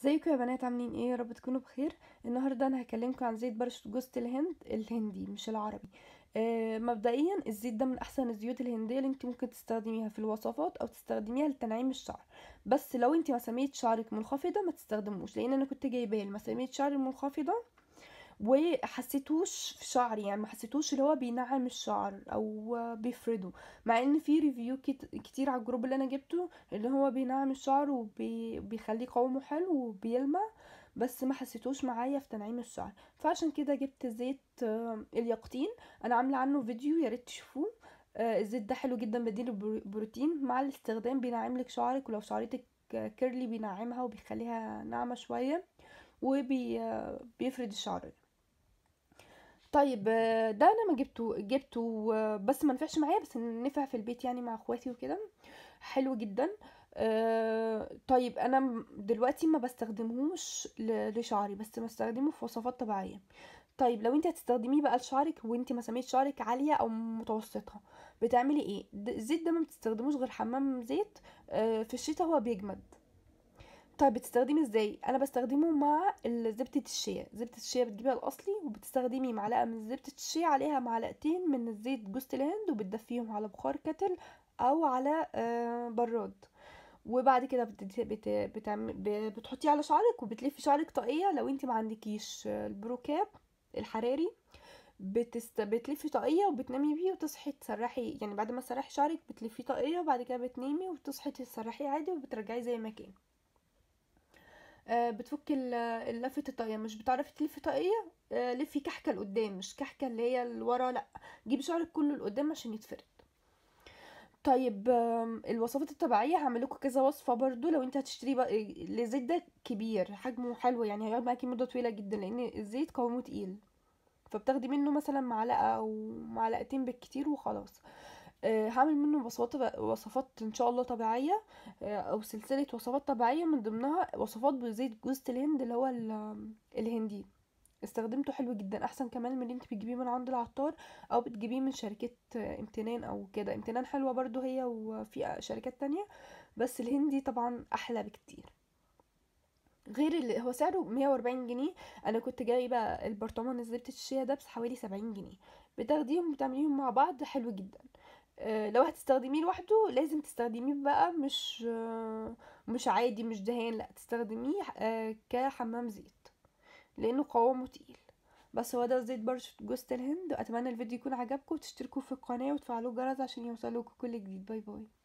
ازيكم يا بنات عاملين ايه يا رب تكونوا بخير النهارده انا هكلمكم عن زيت برشة جوز الهند الهندي مش العربي آه مبدئيا الزيت ده من احسن الزيوت الهنديه اللي انت ممكن تستخدميها في الوصفات او تستخدميها لتنعيم الشعر بس لو انت مسامية شعرك منخفضه ما تستخدموش لان انا كنت جايباه مسامير شعري المنخفضه وحسيتوش في شعري يعني ما حسيتوش اللي هو بينعم الشعر او بيفرده مع ان في ريفيو كتير على الجروب اللي انا جبته اللي هو بينعم الشعر وبيخليه قوامه حلو وبيلمع بس ما حسيتوش معايا في تنعيم الشعر فعشان كده جبت زيت آه، اليقطين انا عامله عنه فيديو يا ريت تشوفوه آه، الزيت ده حلو جدا بديل البروتين مع الاستخدام بينعم لك شعرك ولو شعرتك كيرلي بينعمها وبيخليها ناعمه شويه وبيفرد آه، الشعر طيب آه، ده انا ما جبته جبته آه، بس ما نفعش معايا بس نفع في البيت يعني مع اخواتي وكده حلو جدا آه طيب انا دلوقتي ما بستخدمهوش لشعري بس بستخدمه في وصفات طبيعيه طيب لو انت هتستخدميه بقى لشعرك وانت مسامير شعرك عاليه او متوسطه بتعملي ايه الزيت ده ما بتستخدموش غير حمام زيت آه في الشتاء هو بيجمد طيب بتستخدمي ازاي انا بستخدمه مع زبدة الشيا زبدة الشيا بتجيبيها الاصلي وبتستخدمي معلقة من زبدة الشيا عليها معلقتين من زيت جوز الهند وبتدفيهم على بخار كتل او على آه، براد وبعد كده بتحطيه على شعرك وبتلفي شعرك طاقية لو انت ما عندكيش آه، البروكاب الحراري بتست... بتلفي طاقية وبتنامي بيه وتصحي تسرحي يعني بعد ما تسرحي شعرك بتلفيه طاقية وبعد كده بتنامي وتصحي تسرحي عادي وبترجعي زي ما كان آه، بتفك اللفة الطاقيه مش بتعرفي تلفي طاقيه آه، لفي كحكه لقدام مش كحكه اللي هي لورا لا جيبي شعرك كله لقدام عشان يتفرد طيب الوصفات الطبيعيه هعمل لكم كذا وصفه برضو لو انت هتشتري الزيت ده كبير حجمه حلو يعني هيقعد معاكي مده طويله جدا لان الزيت قوامه تقيل فبتاخدي منه مثلا معلقه او معلقتين بالكتير وخلاص آه، هعمل منه وصفات وصفات ان شاء الله طبيعيه آه، او سلسله وصفات طبيعيه من ضمنها وصفات بزيت جوزة الهند اللي هو الهندي استخدمته حلو جدا احسن كمان من اللي انت بتجيبيه من عند العطار او بتجيبيه من شركه امتنان او كده امتنان حلوه برضو هي وفي شركات تانية بس الهندي طبعا احلى بكتير غير اللي هو سعره 140 جنيه انا كنت جايبه البرطمان نزلت الشيا ده بس حوالي 70 جنيه بتاخديهم وبتعمليهم مع بعض حلو جدا آه، لو هتستخدميه لوحده لازم تستخدميه بقى مش آه، مش عادي مش دهان لا تستخدميه آه، كحمام زيت لانه قوامه تقيل بس هو ده زيت برشة جوز الهند اتمنى الفيديو يكون عجبكم وتشتركوا في القناه وتفعلوا الجرس عشان يوصلوكم كل جديد باي باي